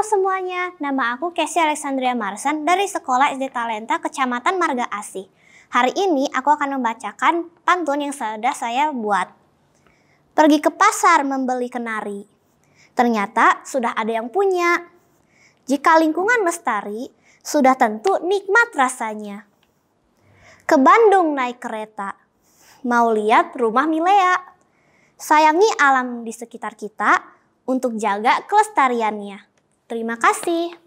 semuanya, nama aku Casey Alexandria Marsan dari Sekolah SD Talenta Kecamatan Marga Asih. Hari ini aku akan membacakan pantun yang sudah saya buat. Pergi ke pasar membeli kenari. Ternyata sudah ada yang punya. Jika lingkungan lestari, sudah tentu nikmat rasanya. Ke Bandung naik kereta. Mau lihat rumah Milea. Sayangi alam di sekitar kita untuk jaga kelestariannya. Terima kasih.